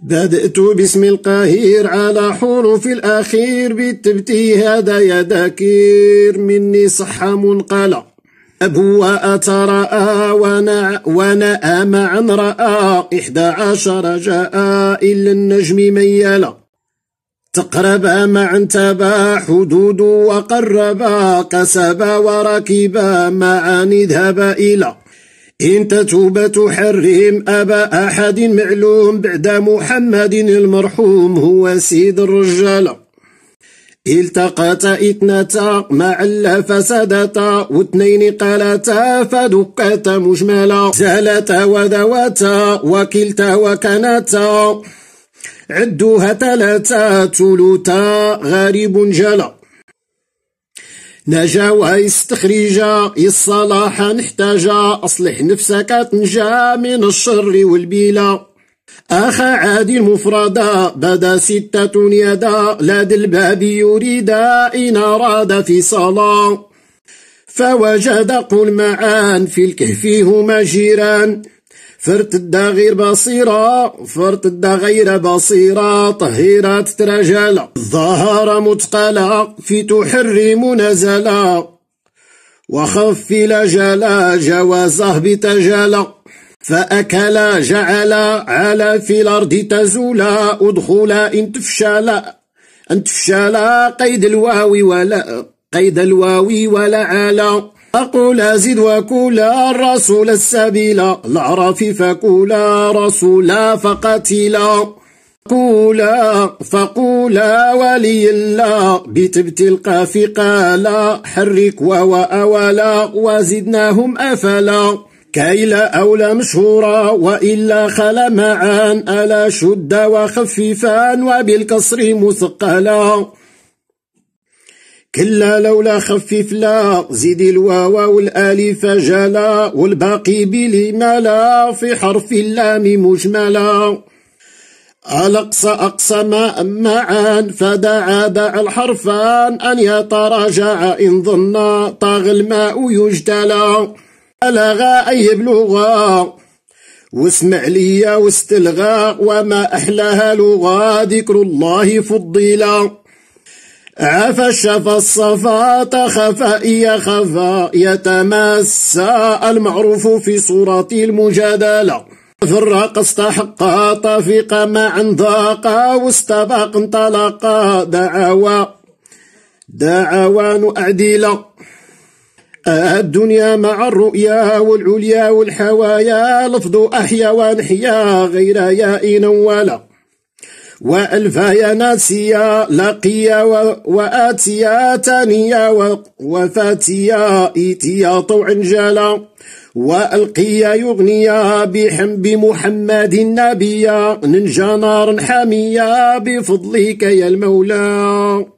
بدأت باسم القاهير على حروف الأخير بتبتي هذا يا ذاكير مني صحة منقلة أبو أتراءى ونأى ونأى معا رأى إحدى عشر جاء إلا النجم ميلا تقرب تقربا معا حدود وقربا قسبا وركب معا اذهبا إلى إن تتوب تحرم أبا أحد معلوم بعد محمد المرحوم هو سيد الرجال التقت اثنتا مع فسدتا واثنين قالتا فدكتا مجملا زالتا وذواتا وكلتا وكانتا عدوها ثلاثة ثلثا غريب جلا نجا ويستخرجا الصلاح نحتاجا أصلح نفسك تنجا من الشر والبيلة أخا عادي المفردة بدا ستة يدا لاد الباب يريدا إن أراد في صلاة فوجد قل معان في الكهف هما جيران الدا غير بصيرة الدا غير بصيرة طهيرة تترجل الظهر متقلة في تحرم منزلة وخف لجلا جوازه بتجلا فأكل جعلا على في الأرض تزولا ادخلا إن تفشلا أن تفشلا قيد الواوي ولا قيد الواوي ولا على أقول زد وكولا الرسول السبيل العرف فكولا رسولا فقتلا قولا فقولا ولي الله بتبت القافي قالا حرك وأولا وزدناهم أفلا كي لا أولى مشهورا وإلا خلا معان ألا شد وخففان وبالكسر مثقلا كلا لولا خفف لا زيد الواو والالف جلا والباقي بلي ملا في حرف اللام مجملا الأقصى أقصى ما معا فدعا باع الحرفان أن يتراجع إن ظنا طاغ الماء يجدلا ألغى أي بلغة واسمع لي واستلغى وما أحلاها لغة ذكر الله فضيلا عفش الصفا تخفى يخفى يتمسى المعروف في صورة المجادلة فرق استحقا طفق معا ضاقا واستبق انطلقا دعوى دعوان أعدلة الدنيا مع الرؤيا والعليا والحوايا لفظ أحيا ونحيا غير يائنا ولا يا ناسيا لقيا وآتيا تانيا وفاتيا ايتيا طوع جلا وألقيا يغنيا بحمد محمد النبيا ننجى نار حاميا بفضلك يا المولى